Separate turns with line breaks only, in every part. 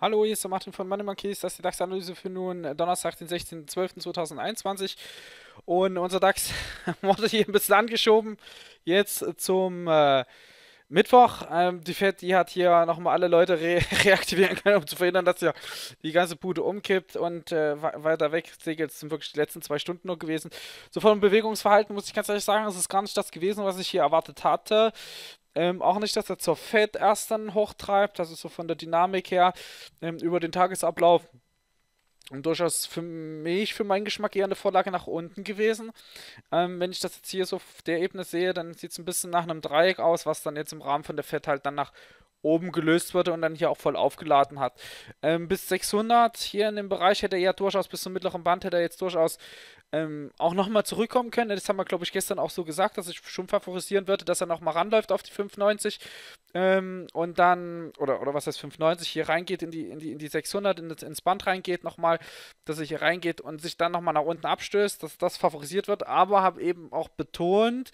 Hallo, hier ist der Martin von Money Monkeys. Das ist die DAX-Analyse für nun äh, Donnerstag, den 16.12.2021. Und unser DAX wurde hier ein bisschen angeschoben. Jetzt zum äh, Mittwoch. Ähm, die FED, die hat hier nochmal alle Leute re reaktivieren können, um zu verhindern, dass hier die ganze Bude umkippt und äh, weiter weg segelt. Es sind wirklich die letzten zwei Stunden nur gewesen. So vom Bewegungsverhalten muss ich ganz ehrlich sagen, es ist gar nicht das gewesen, was ich hier erwartet hatte. Ähm, auch nicht, dass er zur Fed erst dann hochtreibt, das ist so von der Dynamik her ähm, über den Tagesablauf und durchaus für mich, für meinen Geschmack eher eine Vorlage nach unten gewesen. Ähm, wenn ich das jetzt hier so auf der Ebene sehe, dann sieht es ein bisschen nach einem Dreieck aus, was dann jetzt im Rahmen von der Fed halt dann nach oben gelöst wurde und dann hier auch voll aufgeladen hat. Ähm, bis 600 hier in dem Bereich hätte er ja durchaus, bis zum mittleren Band hätte er jetzt durchaus ähm, auch nochmal zurückkommen können. Das haben wir, glaube ich, gestern auch so gesagt, dass ich schon favorisieren würde, dass er nochmal ranläuft auf die 590 ähm, und dann, oder, oder was heißt 590, hier reingeht in die, in die, in die 600, in ins Band reingeht nochmal, dass er hier reingeht und sich dann nochmal nach unten abstößt, dass das favorisiert wird, aber habe eben auch betont,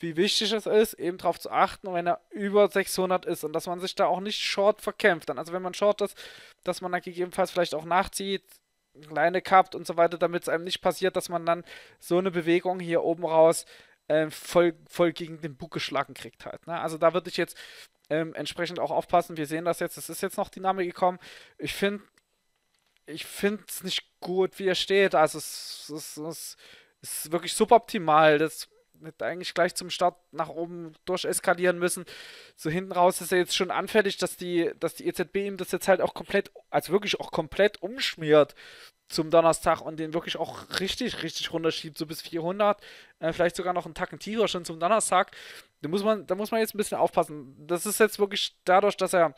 wie wichtig es ist, eben darauf zu achten, wenn er über 600 ist und dass man sich da auch nicht short verkämpft. Dann, also wenn man short ist, dass man dann gegebenenfalls vielleicht auch nachzieht, kleine kappt und so weiter, damit es einem nicht passiert, dass man dann so eine Bewegung hier oben raus äh, voll, voll gegen den Bug geschlagen kriegt halt. Ne? Also da würde ich jetzt ähm, entsprechend auch aufpassen. Wir sehen das jetzt, es ist jetzt noch Dynamik gekommen. Ich finde ich finde es nicht gut, wie er steht. Also es, es, es ist wirklich suboptimal. Das hätte eigentlich gleich zum Start nach oben durcheskalieren müssen. So hinten raus ist er jetzt schon anfällig, dass die, dass die EZB ihm das jetzt halt auch komplett, also wirklich auch komplett umschmiert zum Donnerstag und den wirklich auch richtig, richtig runterschiebt, so bis 400, äh, vielleicht sogar noch einen Tacken tiefer schon zum Donnerstag. Da muss, man, da muss man jetzt ein bisschen aufpassen. Das ist jetzt wirklich dadurch, dass er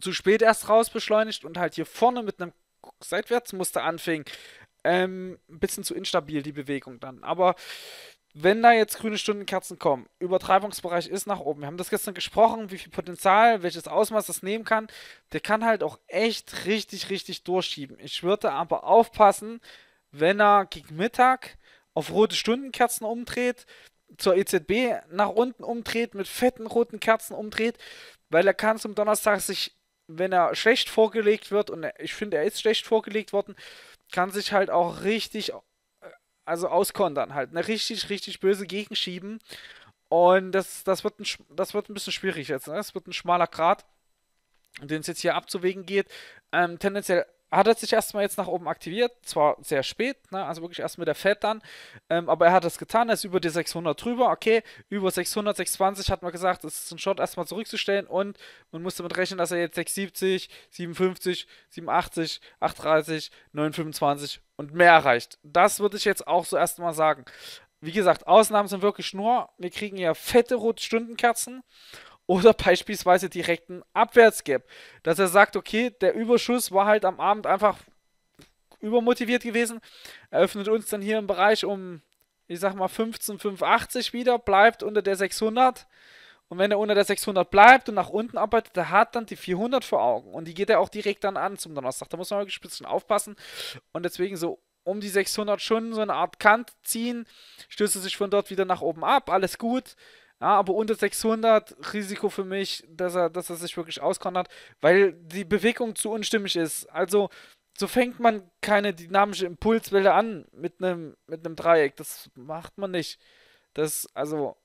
zu spät erst raus beschleunigt und halt hier vorne mit einem Seitwärtsmuster anfing, ähm, ein bisschen zu instabil die Bewegung dann. Aber wenn da jetzt grüne Stundenkerzen kommen, Übertreibungsbereich ist nach oben. Wir haben das gestern gesprochen, wie viel Potenzial, welches Ausmaß das nehmen kann. Der kann halt auch echt richtig, richtig durchschieben. Ich würde aber aufpassen, wenn er gegen Mittag auf rote Stundenkerzen umdreht, zur EZB nach unten umdreht, mit fetten roten Kerzen umdreht, weil er kann zum Donnerstag sich, wenn er schlecht vorgelegt wird, und ich finde, er ist schlecht vorgelegt worden, kann sich halt auch richtig also auskontern halt, eine richtig, richtig böse gegenschieben. Und das, das, wird ein, das wird ein bisschen schwierig jetzt. Ne? Das wird ein schmaler Grat, den es jetzt hier abzuwägen geht. Ähm, tendenziell hat er sich erstmal jetzt nach oben aktiviert, zwar sehr spät, ne? also wirklich erst mit der Fed dann, ähm, aber er hat es getan, er ist über die 600 drüber, okay, über 600, 620 hat man gesagt, es ist ein Shot erstmal zurückzustellen und man muss damit rechnen, dass er jetzt 670, 57, 87, 830, 925 und mehr erreicht. Das würde ich jetzt auch so erstmal sagen. Wie gesagt, Ausnahmen sind wirklich nur, wir kriegen ja fette rote Stundenkerzen oder beispielsweise direkten Abwärtsgap. Dass er sagt, okay, der Überschuss war halt am Abend einfach übermotiviert gewesen, eröffnet uns dann hier im Bereich um, ich sag mal, 15, wieder, bleibt unter der 600. Und wenn er unter der 600 bleibt und nach unten arbeitet, der hat dann die 400 vor Augen. Und die geht er auch direkt dann an zum Donnerstag. Da muss man wirklich ein bisschen aufpassen. Und deswegen so um die 600 schon so eine Art Kant ziehen, stößt er sich von dort wieder nach oben ab. Alles gut. Ja, aber unter 600 Risiko für mich, dass er, dass er sich wirklich auskontert, weil die Bewegung zu unstimmig ist. Also so fängt man keine dynamische Impulswelle an mit einem mit Dreieck. Das macht man nicht. Das also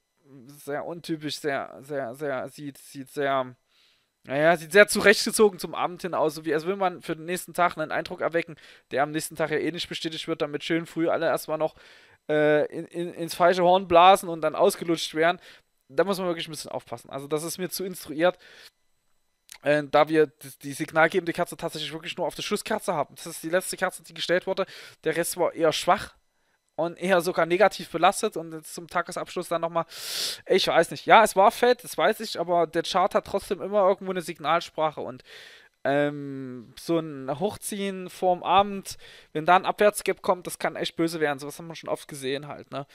sehr untypisch, sehr sehr sehr sieht sieht sehr naja, sieht sehr zurechtgezogen zum Abend hin aus, so wie als will man für den nächsten Tag einen Eindruck erwecken, der am nächsten Tag ja eh nicht bestätigt wird, damit schön früh alle erstmal noch äh, in, in, ins falsche Horn blasen und dann ausgelutscht werden da muss man wirklich ein bisschen aufpassen. Also, das ist mir zu instruiert, äh, da wir die, die signalgebende Kerze tatsächlich wirklich nur auf der Schlusskerze haben. Das ist die letzte Kerze, die gestellt wurde. Der Rest war eher schwach und eher sogar negativ belastet und jetzt zum Tagesabschluss dann nochmal, ich weiß nicht. Ja, es war fett, das weiß ich, aber der Chart hat trotzdem immer irgendwo eine Signalsprache und ähm, so ein Hochziehen vorm Abend, wenn da ein Abwärtsgap kommt, das kann echt böse werden. So was haben wir schon oft gesehen halt, ne?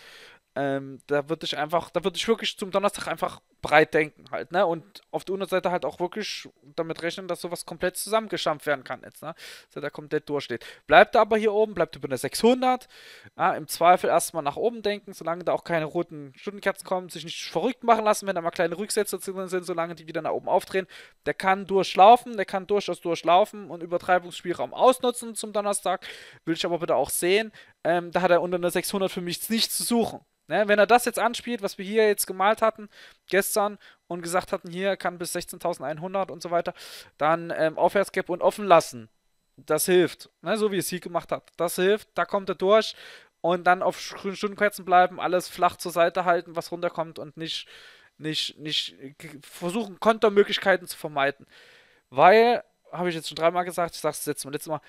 Ähm, da würde ich einfach, da würde ich wirklich zum Donnerstag einfach breit denken halt, ne? Und auf der Unterseite halt auch wirklich damit rechnen, dass sowas komplett zusammengeschampft werden kann jetzt, ne? Dass er da komplett durchsteht. Bleibt er aber hier oben, bleibt über eine 600, ja, im Zweifel erstmal nach oben denken, solange da auch keine roten Stundenkerzen kommen, sich nicht verrückt machen lassen, wenn da mal kleine Rücksätze drin sind, solange die wieder nach oben aufdrehen. Der kann durchlaufen, der kann durchaus durchlaufen und Übertreibungsspielraum ausnutzen zum Donnerstag, will ich aber bitte auch sehen. Ähm, da hat er unter einer 600 für mich nichts zu suchen. Ne, wenn er das jetzt anspielt, was wir hier jetzt gemalt hatten, gestern und gesagt hatten, hier kann bis 16.100 und so weiter, dann ähm, Aufwärtscap und offen lassen. Das hilft. Ne? So wie es hier gemacht hat. Das hilft, da kommt er durch und dann auf Stundenkerzen bleiben, alles flach zur Seite halten, was runterkommt und nicht, nicht, nicht versuchen, Kontermöglichkeiten zu vermeiden. Weil, habe ich jetzt schon dreimal gesagt, ich sage es jetzt zum letzten Mal,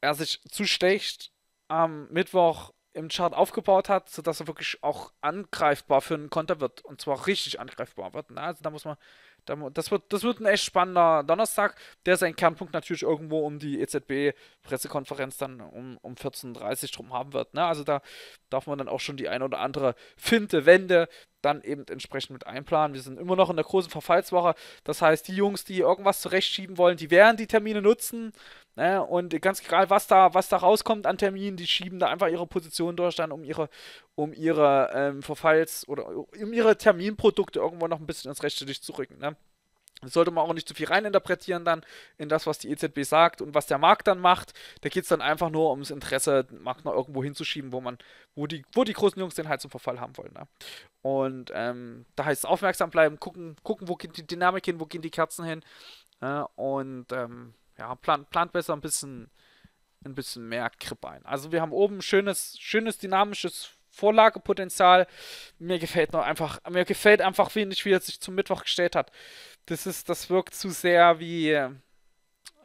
er sich zu schlecht am Mittwoch im Chart aufgebaut hat, sodass er wirklich auch angreifbar für einen Konter wird. Und zwar richtig angreifbar wird. Ne? Also da muss man. Da, das, wird, das wird ein echt spannender Donnerstag, der seinen Kernpunkt natürlich irgendwo um die EZB-Pressekonferenz dann um, um 14.30 Uhr drum haben wird. Ne? Also da darf man dann auch schon die ein oder andere Finte, Wende, dann eben entsprechend mit einplanen. Wir sind immer noch in der großen Verfallswoche. Das heißt, die Jungs, die irgendwas zurechtschieben wollen, die werden die Termine nutzen. Ne? Und ganz egal, was da, was da rauskommt an Terminen, die schieben da einfach ihre Position durch, dann um ihre, um ihre ähm, Verfalls- oder um ihre Terminprodukte irgendwo noch ein bisschen ins rechte Licht zu rücken. Ne? sollte man auch nicht zu viel reininterpretieren dann in das, was die EZB sagt und was der Markt dann macht. Da geht es dann einfach nur ums Interesse, den Markt noch irgendwo hinzuschieben, wo man, wo die, wo die großen Jungs den halt zum Verfall haben wollen. Ne? Und ähm, da heißt es aufmerksam bleiben, gucken, gucken, wo geht die Dynamik hin, wo gehen die Kerzen hin. Äh, und ähm, ja, plant, plant besser ein bisschen, ein bisschen mehr Grip ein. Also wir haben oben schönes, schönes dynamisches Vorlagepotenzial. Mir gefällt noch einfach, mir gefällt einfach wenig, wie er sich zum Mittwoch gestellt hat. Das ist, das wirkt zu sehr wie. Äh,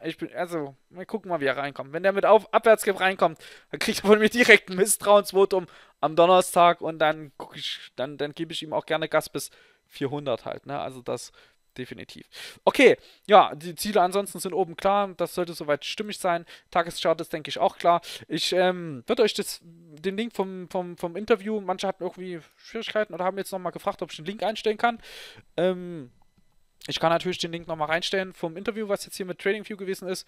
ich bin, also, wir gucken mal, wie er reinkommt. Wenn der mit auf, Abwärtsgriff reinkommt, dann kriegt er von mir direkt ein Misstrauensvotum am Donnerstag und dann gucke ich, dann, dann gebe ich ihm auch gerne Gas bis 400 halt, ne? Also das definitiv. Okay, ja, die Ziele ansonsten sind oben klar. Das sollte soweit stimmig sein. Tageschart ist, denke ich, auch klar. Ich ähm, würde euch das, den Link vom, vom, vom Interview, manche hatten irgendwie Schwierigkeiten oder haben jetzt nochmal gefragt, ob ich den Link einstellen kann. Ähm, ich kann natürlich den Link nochmal reinstellen vom Interview, was jetzt hier mit TradingView gewesen ist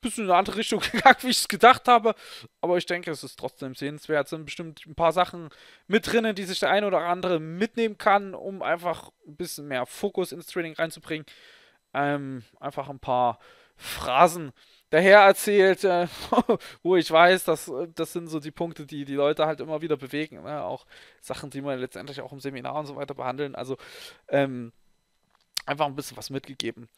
bisschen in eine andere Richtung gegangen, wie ich es gedacht habe. Aber ich denke, es ist trotzdem sehenswert. Es sind bestimmt ein paar Sachen mit drinnen, die sich der eine oder andere mitnehmen kann, um einfach ein bisschen mehr Fokus ins Training reinzubringen. Ähm, einfach ein paar Phrasen daher erzählt, äh, wo ich weiß, dass äh, das sind so die Punkte, die die Leute halt immer wieder bewegen. Ne? Auch Sachen, die man letztendlich auch im Seminar und so weiter behandeln. Also ähm, einfach ein bisschen was mitgegeben.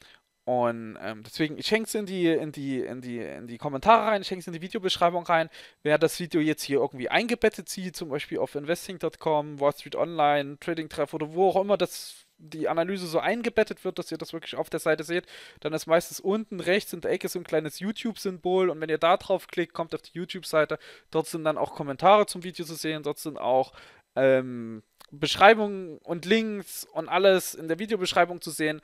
Und ähm, deswegen, ich schenke es in die, in, die, in, die, in die Kommentare rein, ich schenke es in die Videobeschreibung rein. Wer das Video jetzt hier irgendwie eingebettet sieht, zum Beispiel auf investing.com, Wall Street Online, Trading Treff oder wo auch immer das die Analyse so eingebettet wird, dass ihr das wirklich auf der Seite seht, dann ist meistens unten rechts in der Ecke so ein kleines YouTube-Symbol und wenn ihr da drauf klickt, kommt auf die YouTube-Seite. Dort sind dann auch Kommentare zum Video zu sehen, dort sind auch ähm, Beschreibungen und Links und alles in der Videobeschreibung zu sehen.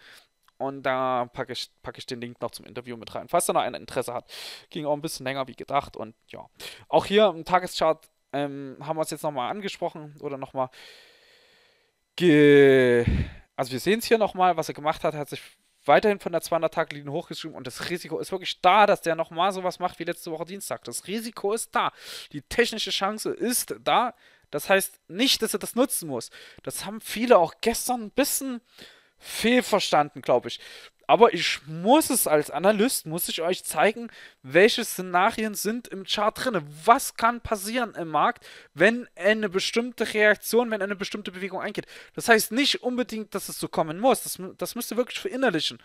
Und da packe ich, packe ich den Link noch zum Interview mit rein, falls da noch einer Interesse hat. Ging auch ein bisschen länger wie gedacht. Und ja, auch hier im Tageschart ähm, haben wir es jetzt nochmal angesprochen oder nochmal ge... Also wir sehen es hier nochmal, was er gemacht hat, hat sich weiterhin von der 200-Tag-Linie hochgeschrieben und das Risiko ist wirklich da, dass der nochmal sowas macht wie letzte Woche Dienstag. Das Risiko ist da. Die technische Chance ist da. Das heißt nicht, dass er das nutzen muss. Das haben viele auch gestern ein bisschen fehlverstanden, glaube ich. Aber ich muss es als Analyst, muss ich euch zeigen, welche Szenarien sind im Chart drin. Was kann passieren im Markt, wenn eine bestimmte Reaktion, wenn eine bestimmte Bewegung eingeht. Das heißt nicht unbedingt, dass es so kommen muss. Das, das müsst ihr wirklich verinnerlichen.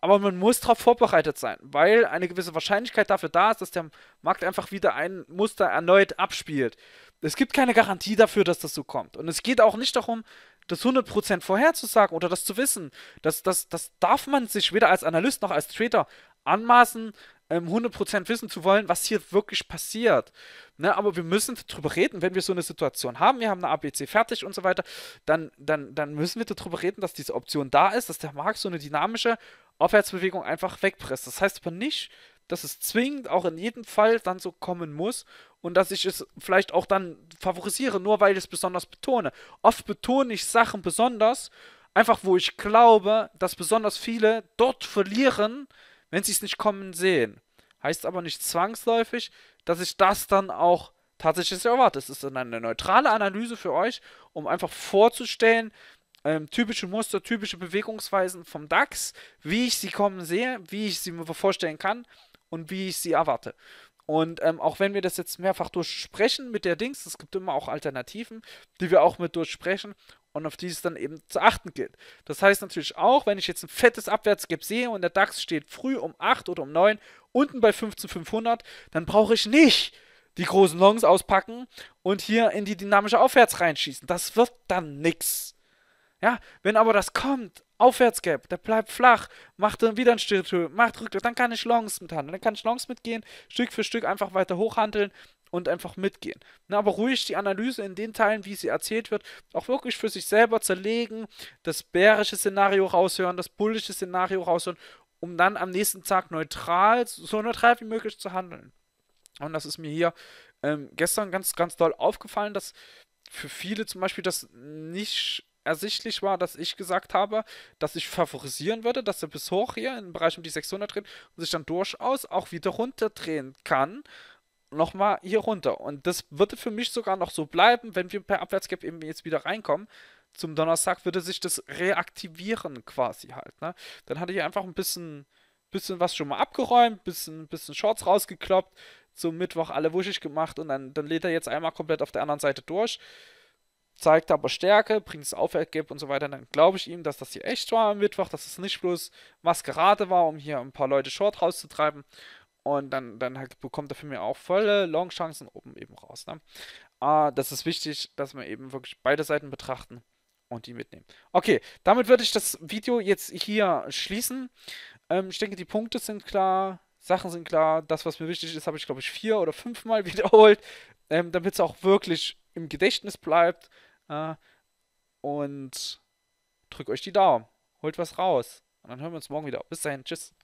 Aber man muss darauf vorbereitet sein, weil eine gewisse Wahrscheinlichkeit dafür da ist, dass der Markt einfach wieder ein Muster erneut abspielt. Es gibt keine Garantie dafür, dass das so kommt. Und es geht auch nicht darum, das 100% vorherzusagen oder das zu wissen, das, das, das darf man sich weder als Analyst noch als Trader anmaßen, ähm, 100% wissen zu wollen, was hier wirklich passiert. Ne, aber wir müssen darüber reden, wenn wir so eine Situation haben, wir haben eine ABC fertig und so weiter, dann, dann, dann müssen wir darüber reden, dass diese Option da ist, dass der Markt so eine dynamische Aufwärtsbewegung einfach wegpresst. Das heißt aber nicht, dass es zwingend auch in jedem Fall dann so kommen muss und dass ich es vielleicht auch dann favorisiere, nur weil ich es besonders betone. Oft betone ich Sachen besonders, einfach wo ich glaube, dass besonders viele dort verlieren, wenn sie es nicht kommen sehen. Heißt aber nicht zwangsläufig, dass ich das dann auch tatsächlich erwarte. Es ist dann eine neutrale Analyse für euch, um einfach vorzustellen, ähm, typische Muster, typische Bewegungsweisen vom DAX, wie ich sie kommen sehe, wie ich sie mir vorstellen kann und wie ich sie erwarte. Und ähm, auch wenn wir das jetzt mehrfach durchsprechen mit der Dings, es gibt immer auch Alternativen, die wir auch mit durchsprechen und auf die es dann eben zu achten gilt. Das heißt natürlich auch, wenn ich jetzt ein fettes Abwärtsgap sehe und der DAX steht früh um 8 oder um 9 unten bei 15500, dann brauche ich nicht die großen Longs auspacken und hier in die dynamische Aufwärts reinschießen. Das wird dann nichts. Ja, wenn aber das kommt Aufwärtsgap, der bleibt flach, macht dann wieder ein Stürthöhe, macht Rückgriff, dann kann ich Longs mithandeln, dann kann ich Longs mitgehen, Stück für Stück einfach weiter hochhandeln und einfach mitgehen. Na, aber ruhig die Analyse in den Teilen, wie sie erzählt wird, auch wirklich für sich selber zerlegen, das bärische Szenario raushören, das bullische Szenario raushören, um dann am nächsten Tag neutral, so neutral wie möglich zu handeln. Und das ist mir hier ähm, gestern ganz, ganz doll aufgefallen, dass für viele zum Beispiel das nicht ersichtlich war, dass ich gesagt habe, dass ich favorisieren würde, dass er bis hoch hier im Bereich um die 600 dreht und sich dann durchaus auch wieder runterdrehen kann. Nochmal hier runter. Und das würde für mich sogar noch so bleiben, wenn wir per Abwärtsgap eben jetzt wieder reinkommen. Zum Donnerstag würde sich das reaktivieren quasi halt. Ne? Dann hatte ich einfach ein bisschen, bisschen was schon mal abgeräumt, bisschen, bisschen Shorts rausgekloppt, zum Mittwoch alle wuschig gemacht und dann, dann lädt er jetzt einmal komplett auf der anderen Seite durch zeigt aber Stärke, bringt es Aufwärtgib und so weiter, dann glaube ich ihm, dass das hier echt war am Mittwoch, dass es nicht bloß Maskerade war, um hier ein paar Leute Short rauszutreiben. Und dann, dann bekommt er für mich auch volle Long-Chancen oben eben raus. Ne? Äh, das ist wichtig, dass wir eben wirklich beide Seiten betrachten und die mitnehmen. Okay, damit würde ich das Video jetzt hier schließen. Ähm, ich denke, die Punkte sind klar. Sachen sind klar. Das, was mir wichtig ist, habe ich, glaube ich, vier oder fünfmal wiederholt, ähm, damit es auch wirklich im Gedächtnis bleibt. Äh, und drückt euch die Daumen. Holt was raus. Und dann hören wir uns morgen wieder. Bis dahin. Tschüss.